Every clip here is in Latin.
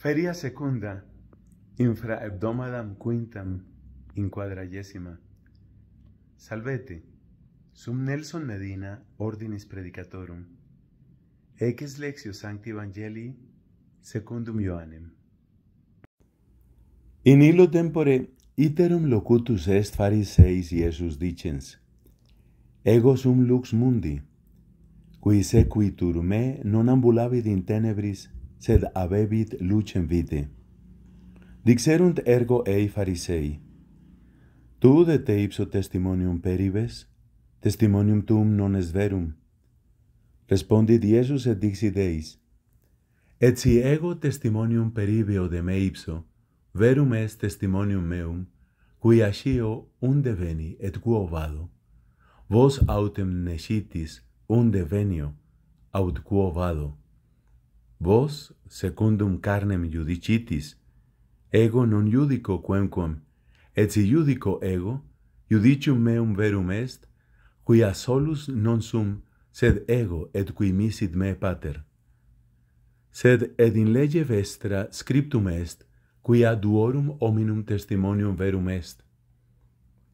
Feria secunda, infra hebdomadam quintam, in quadragesima. Salvete, sum Nelson Medina, ordinis predicatorum. Ex lexio sancti evangelii, secundum Ioannem. In illo tempore, iterum locutus est fariseis Iesus dicens, Ego sum lux mundi, qui sequitur me non ambulavit in tenebris, sed abebit lucem vitae. Dixerunt ergo ei farisei, Tu de te ipso testimonium peribes, testimonium tuum non est verum. Respondit Iesus et dixit eis, Et si ego testimonium peribeo de me ipso, verum est testimonium meum, cui ascio unde veni et quo vado. Vos autem nescitis unde venio aut quo vado vos secundum carnem judicitis ego non judico quemquam et si judico ego judicium meum verum est qui a solus non sum sed ego et qui misit me pater sed et in lege vestra scriptum est qui ad duorum hominum testimonium verum est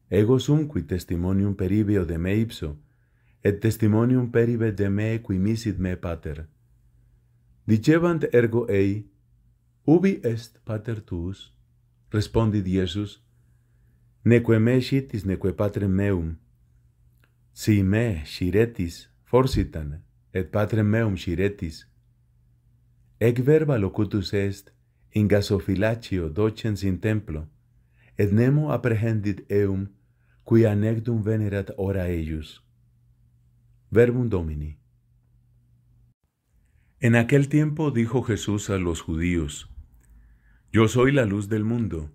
ego sum qui testimonium peribeo de me ipso et testimonium peribet de me qui misit me pater Dicevant ergo ei, ubi est pater tuus? Respondit Iesus, neque me scitis, neque patrem meum. Si me sciretis, forsitan, et patrem meum sciretis. Ec verba locutus est, in gasofilatio docens in templo, et nemo apprehendit eum, cui anegdum venerat ora eius. Verbum Domini. En aquel tiempo dijo Jesús a los judíos, Yo soy la luz del mundo.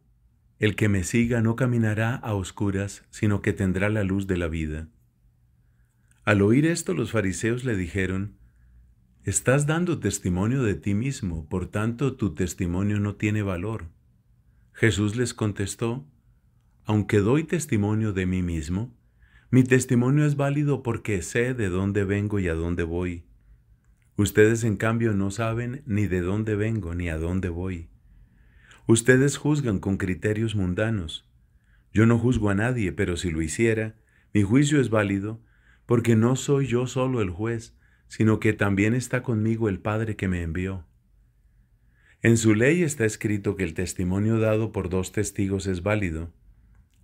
El que me siga no caminará a oscuras, sino que tendrá la luz de la vida. Al oír esto los fariseos le dijeron, Estás dando testimonio de ti mismo, por tanto tu testimonio no tiene valor. Jesús les contestó, Aunque doy testimonio de mí mismo, mi testimonio es válido porque sé de dónde vengo y a dónde voy Ustedes en cambio no saben ni de dónde vengo ni a dónde voy. Ustedes juzgan con criterios mundanos. Yo no juzgo a nadie, pero si lo hiciera, mi juicio es válido, porque no soy yo solo el juez, sino que también está conmigo el Padre que me envió. En su ley está escrito que el testimonio dado por dos testigos es válido.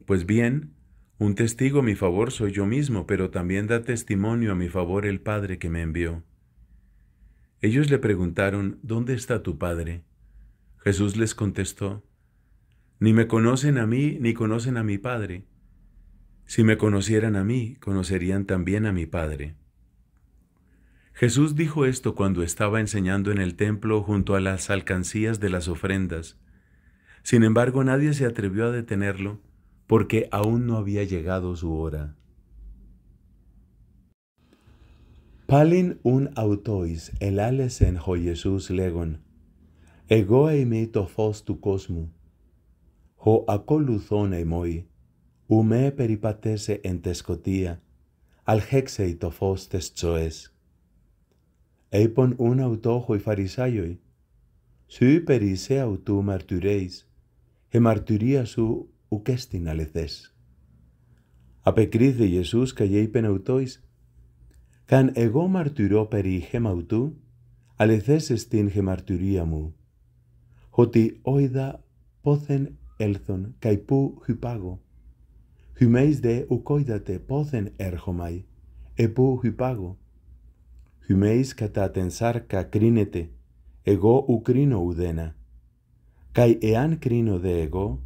Pues bien, un testigo a mi favor soy yo mismo, pero también da testimonio a mi favor el Padre que me envió. Ellos le preguntaron, ¿dónde está tu Padre? Jesús les contestó, Ni me conocen a mí, ni conocen a mi Padre. Si me conocieran a mí, conocerían también a mi Padre. Jesús dijo esto cuando estaba enseñando en el templo junto a las alcancías de las ofrendas. Sin embargo, nadie se atrevió a detenerlo porque aún no había llegado su hora. Πάλιν ουν αυτοίς ελάλεσεν ο Ιησούς λέγον «Εγώ είμαι το φως του κόσμου, ο ακολουθών εμόι, με περιπατέσε εν τε σκοτία, αλχέξεϊ το φως τες τσόες». Είπον ουν αυτόχο οι Φαρισάιοι, «Σου περισέ αυτού μαρτυρέεις, η μαρτυρία σου ουκέστην αλεθές». Απεκρίθη Ιησούς και είπεν αυτοίς, Καν εγώ μαρτυρώ περί χεμαυτού, αλεθέσε την χεμαρτυρία μου, ότι όιδα πόθεν έλθον, καί πού χυπάγω. Χυμείς δε ουκόιδατε πόθεν έρχομαι, επού χυπάγω. Χυμείς κατά την σάρκα κρίνεται, εγώ ουκρίνω ουδένα. Καί εάν κρίνω δε εγώ,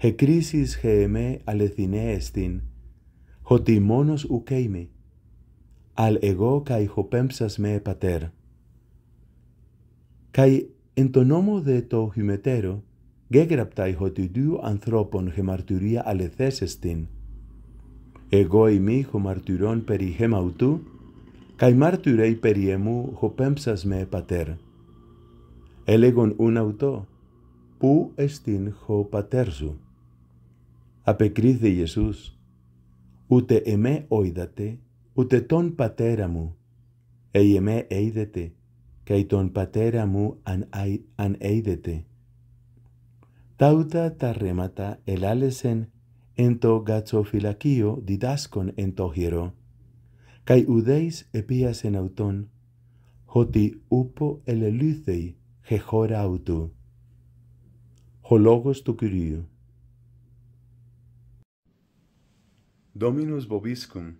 χεκρίσεις χεεμέ αλεθινέ εστίν, ότι μόνος ουκέιμαι, αλ εγώ καὶ χωπέμψας με πατέρ καὶ εν το νόμο δε το χυμετέρο, γέγραπταί ότι δύο ανθρώπων χεμαρτυρία αλεθέσεις Εγώ ημί χωμαρτυρών περί χεμαουτού, καί μάρτυρέι περί εμού χοπέμψας με πατέρ. Έλεγον ούν αυτό, πού εστίν χω πατέρ σου. Απεκρίθη Ιησούς, ούτε εμέ όιδατε, ut et ton patera mu, eie me eidete, cae ton patera mu an, ai, an eidete. Tauta ta remata el ento gatzo filakio didascon ento hiero, cae udeis epias en auton, hoti upo ele lucei he autu. Hologos tu curiu. Dominus bobiscum,